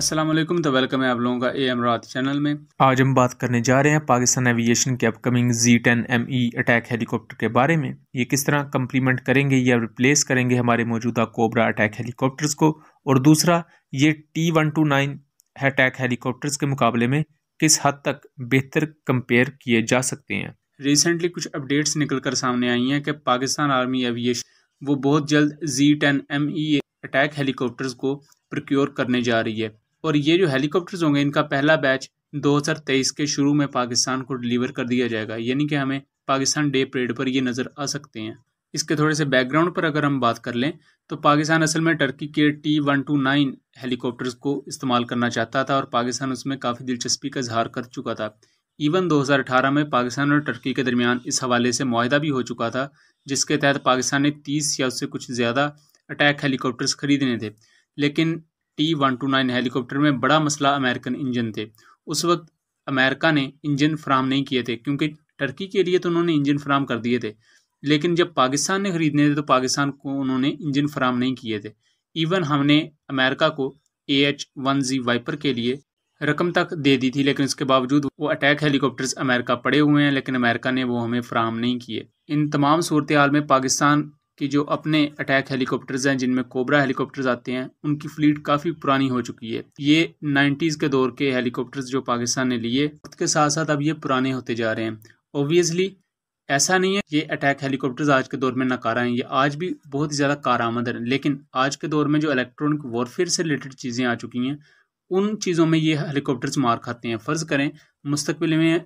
अस्सलाम वालेकुम तो वेलकम है आप लोगों का ए एम रात चैनल में आज हम बात करने जा रहे हैं पाकिस्तान एविएशन के upcoming G ten M E attack helicopter के बारे में ये किस तरह कम्प्लीमेंट करेंगे या रिप्लेस करेंगे हमारे मौजूदा कोबरा अटैक हेलीकॉप्टर्स को और दूसरा ये T one two nine attack helicopters के मुकाबले में किस हद तक बेहतर कंपेयर किए जा सकते हैं रिसेंटली कुछ अपडेट्स निकल कर सामने आई हैं कि पाकिस्तान आर्मी एविएशन वो बहुत जल्द G ten M E attack helicopters को प्रक्योर करने जा रही है और ये जो हेलीकॉप्टर्स होंगे इनका पहला बैच 2023 के शुरू में पाकिस्तान को डिलीवर कर दिया जाएगा यानी कि हमें पाकिस्तान डे परेड पर ये नज़र आ सकते हैं इसके थोड़े से बैकग्राउंड पर अगर हम बात कर लें तो पाकिस्तान असल में टर्की के T one two nine helicopters को इस्तेमाल करना चाहता था और पाकिस्तान उसमें काफ़ी दिलचस्पी का इजहार कर चुका था इवन 2018 में पाकिस्तान और टर्की के दरमियान इस हवाले से माहदा भी हो चुका था जिसके तहत पाकिस्तान ने 30 या उससे कुछ ज़्यादा अटैक हेलीकॉप्टर्स खरीदने थे लेकिन T one two nine helicopter में बड़ा मसला अमेरिकन इंजन थे उस वक्त अमेरिका ने इंजन फ्राहम नहीं किए थे क्योंकि टर्की के लिए तो उन्होंने इंजन फ्राहम कर दिए थे लेकिन जब पाकिस्तान ने ख़रीदने थे तो पाकिस्तान को उन्होंने इंजन फ्राहम नहीं किए थे इवन हमने अमेरिका को A H one G viper के लिए रकम तक दे दी थी लेकिन उसके बावजूद वो अटैक हेलीकॉप्टर्स अमेरिका पड़े हुए हैं लेकिन अमेरिका ने वो हमें फ्राहम नहीं किए इन तमाम सूरत हाल में पाकिस्तान कि जो अपने अटैक हेलीकॉप्टर्स हैं जिनमें कोबरा हेलीकॉप्टर्स आते हैं उनकी फ्लीट काफ़ी पुरानी हो चुकी है ये नाइन्टीज़ के दौर के हेलीकॉप्टर्स जो पाकिस्तान ने लिए वक्त के साथ साथ अब ये पुराने होते जा रहे हैं ओबियसली ऐसा नहीं है ये अटैक हेलीकॉप्टर्स आज के दौर में नकारा हैं ये आज भी बहुत ही ज़्यादा कारामद हैं लेकिन आज के दौर में जो इलेक्ट्रॉनिक वॉरफेयर से रिलेटेड चीज़ें आ चुकी हैं उन चीज़ों में ये हेलीकॉप्टर्स मार खाते हैं फ़र्ज़ करें मुस्तबिल में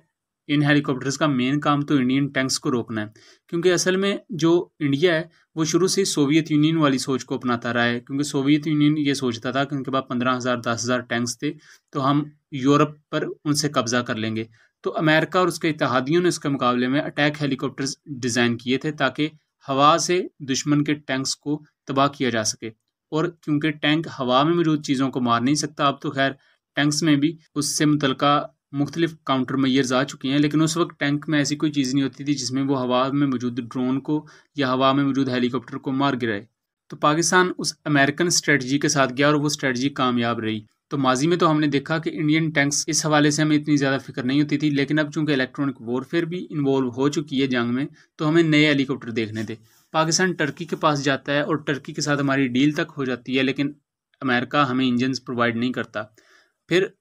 इन हेलीकॉप्टर्स का मेन काम तो इंडियन टैंक्स को रोकना है क्योंकि असल में जो इंडिया है वो शुरू से सोवियत यूनियन वाली सोच को अपनाता रहा है क्योंकि सोवियत यूनियन ये सोचता था कि उनके पास पंद्रह हज़ार दस हज़ार टैंक्स थे तो हम यूरोप पर उनसे कब्जा कर लेंगे तो अमेरिका और उसके इतिहादियों ने उसके मुकाबले में अटैक हेलीकॉप्टर्स डिज़ाइन किए थे ताकि हवा से दुश्मन के टैंक्स को तबाह किया जा सके और क्योंकि टैंक हवा में मौजूद चीज़ों को मार नहीं सकता अब तो खैर टैंक्स में भी उससे मुतलका मुख्तलिफ काउंटर मैयर्स आ चुके हैं लेकिन उस वक्त टैंक में ऐसी कोई चीज़ नहीं होती थी जिसमें वो हवा में मौजूद ड्रोन को या हवा में मौजूद हेलीकॉप्टर को मार गिराए तो पाकिस्तान उस अमेरिकन स्ट्रेटजी के साथ गया और वो स्ट्रेटजी कामयाब रही तो माजी में तो हमने देखा कि इंडियन टैंक्स इस हवाले से हमें इतनी ज़्यादा फिक्र नहीं होती थी लेकिन अब चूंकि इलेक्ट्रॉनिक वॉरफेयर भी इन्वॉल्व हो चुकी है जंग में तो हमें नए हेलीकॉप्टर देखने थे पाकिस्तान टर्की के पास जाता है और टर्की के साथ हमारी डील तक हो जाती है लेकिन अमेरिका हमें इंजन प्रोवाइड नहीं करता फिर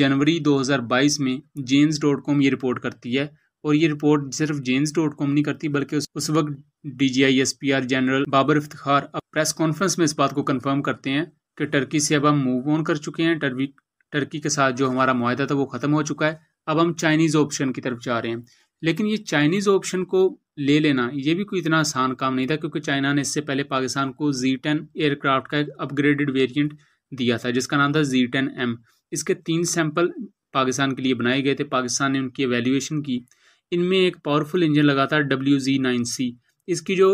जनवरी 2022 में जेन्स डॉट कॉम ये रिपोर्ट करती है और ये रिपोर्ट सिर्फ जेन्स डॉट कॉम नहीं करती बल्कि उस, उस वक्त D G I S P R general Babar Iftikhar press conference में इस बात को कन्फर्म करते हैं कि टर्की से अब हम मूव ऑन कर चुके हैं टर्की टर्की के साथ जो हमारा माहा था वो ख़त्म हो चुका है अब हम चाइनीज़ ऑप्शन की तरफ जा रहे हैं लेकिन ये चाइनीज़ ऑप्शन को ले लेना ये भी कोई इतना आसान काम नहीं था क्योंकि चाइना ने इससे पहले पाकिस्तान को जी टेन एयरक्राफ्ट का एक अपग्रेडेड वेरियंट दिया था जिसका नाम था जी टेन एम इसके तीन सैंपल पाकिस्तान के लिए बनाए गए थे पाकिस्तान ने उनकी एवेल्यूशन की इनमें एक पावरफुल इंजन लगा था डब्ल्यू जी नाइन सी इसकी जो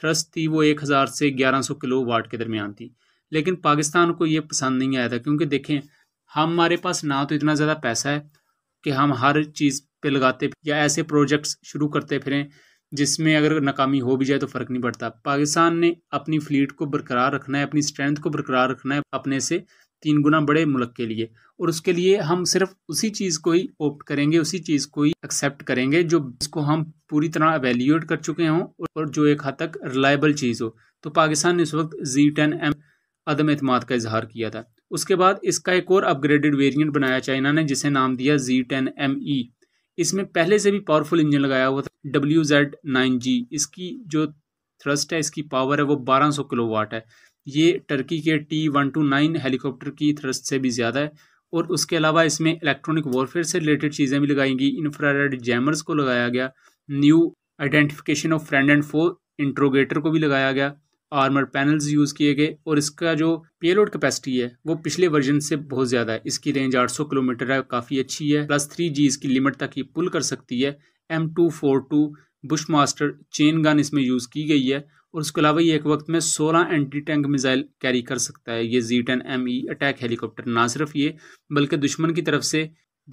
थ्रस्ट थी वो एक हज़ार से ग्यारह सौ किलो वाट के दरमियान थी लेकिन पाकिस्तान को ये पसंद नहीं आया था क्योंकि देखें हमारे पास ना तो इतना ज़्यादा पैसा है कि हम हर चीज़ पे लगाते या ऐसे प्रोजेक्ट्स शुरू करते फिरें जिसमें अगर नाकामी हो भी जाए तो फ़र्क नहीं पड़ता पाकिस्तान ने अपनी फ्लीट को बरकरार रखना है अपनी स्ट्रेंथ को बरकरार रखना है अपने से तीन गुना बड़े मुल्क के लिए और उसके लिए हम सिर्फ उसी चीज़ को ही ऑप्ट करेंगे उसी चीज़ को ही एक्सेप्ट करेंगे जो इसको हम पूरी तरह एवेल्यूएट कर चुके हों और जो एक हद तक रिलायबल चीज़ हो तो पाकिस्तान ने इस वक्त जी टेन एम अदम अतमाद का इजहार किया था उसके बाद इसका एक और अपग्रेडेड वेरियंट बनाया चाइना ने जिसे नाम दिया जी टेन एम ई इसमें पहले से भी पावरफुल इंजन लगाया हुआ था डब्ल्यू जेड नाइन जी इसकी जो थ्रस्ट है इसकी पावर है वो बारह सौ किलो वाट है ये टर्की के T one two nine helicopter की थ्रस्ट से भी ज़्यादा है और उसके अलावा इसमें इलेक्ट्रॉनिक वॉरफेयर से रिलेटेड चीज़ें भी लगाई गई इंफ्रारेड जैमर्स को लगाया गया new identification of friend and foe interrogator को भी लगाया गया आर्मर पैनल्स यूज़ किए गए और इसका जो पेलोड कैपेसिटी है वो पिछले वर्जन से बहुत ज़्यादा है इसकी रेंज 800 किलोमीटर है काफ़ी अच्छी है प्लस थ्री जी इसकी लिमिट तक ये पुल कर सकती है M two four two bushmaster chain gun इसमें यूज़ की गई है और उसके अलावा ये एक वक्त में 16 एंटी टैंक मिसाइल कैरी कर सकता है ये G ten M E attack helicopter ना सिर्फ ये बल्कि दुश्मन की तरफ से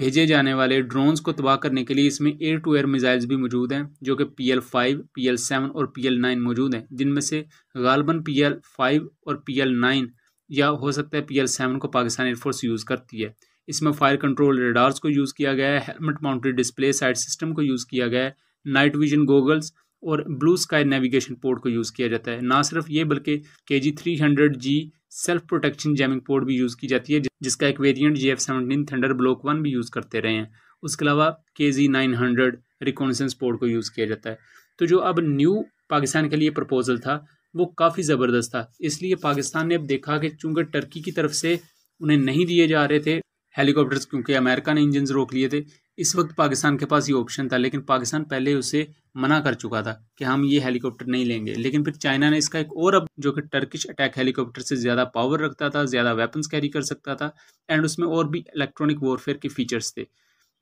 भेजे जाने वाले ड्रोन्स को तबाह करने के लिए इसमें एयर टू एयर मिसाइल्स भी मौजूद हैं जो कि P L five P L seven और पी एल नाइन मौजूद हैं जिनमें से गालबन पी एल फाइव और पी एल नाइन या हो सकता है पी एल सेवन को पाकिस्तान एयरफोर्स यूज़ करती है इसमें फायर कंट्रोल रेडार्स को यूज़ किया गया है helmet mounted display sight system को यूज़ किया गया है नाइट विजन गोगल्स और ब्लू स्काई नेविगेशन पोर्ट को यूज़ किया जाता है ना सिर्फ ये बल्कि K G three hundred G self protection jamming port भी यूज़ की जाती है जिसका एक variant G F seventeen Thunder block one भी यूज़ करते रहे हैं उसके अलावा के जी नाइन हंड्रेड रिकॉन्सेंस पोर्ट को यूज़ किया जाता है तो जो अब न्यू पाकिस्तान के लिए प्रपोजल था वो काफ़ी ज़बरदस्त था इसलिए पाकिस्तान ने अब देखा कि चूँकि टर्की की तरफ से उन्हें नहीं दिए जा रहे थे हेलीकॉप्टर्स क्योंकि अमेरिका ने इंजन रोक लिए थे इस वक्त पाकिस्तान के पास ये ऑप्शन था लेकिन पाकिस्तान पहले उसे मना कर चुका था कि हम ये हेलीकॉप्टर नहीं लेंगे लेकिन फिर चाइना ने इसका एक और अब जो कि टर्किश अटैक हेलीकॉप्टर से ज़्यादा पावर रखता था ज़्यादा वेपन्स कैरी कर सकता था एंड उसमें और भी इलेक्ट्रॉनिक वॉरफेयर के फीचर्स थे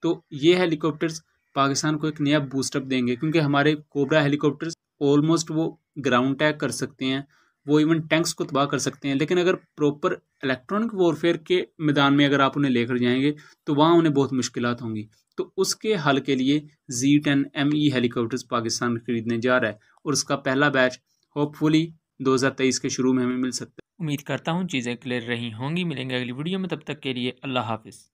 तो ये हेलीकॉप्टर्स पाकिस्तान को एक नया बूस्टअप देंगे क्योंकि हमारे कोबरा हेलीकॉप्टर्स ऑलमोस्ट वो ग्राउंड टैग कर सकते हैं वो इवन टैंक्स को तबाह कर सकते हैं लेकिन अगर प्रॉपर इलेक्ट्रॉनिक वॉरफेयर के मैदान में अगर आप उन्हें लेकर जाएंगे तो वहाँ उन्हें बहुत मुश्किल होंगी तो उसके हल के लिए G ten M E helicopters Pakistan खरीदने जा रहा है और उसका पहला बैच होपफुली 2023 के शुरू में हमें मिल सकता है उम्मीद करता हूँ चीज़ें क्लियर रही होंगी मिलेंगे अगली वीडियो में तब तक के लिए अल्लाह हाफिज़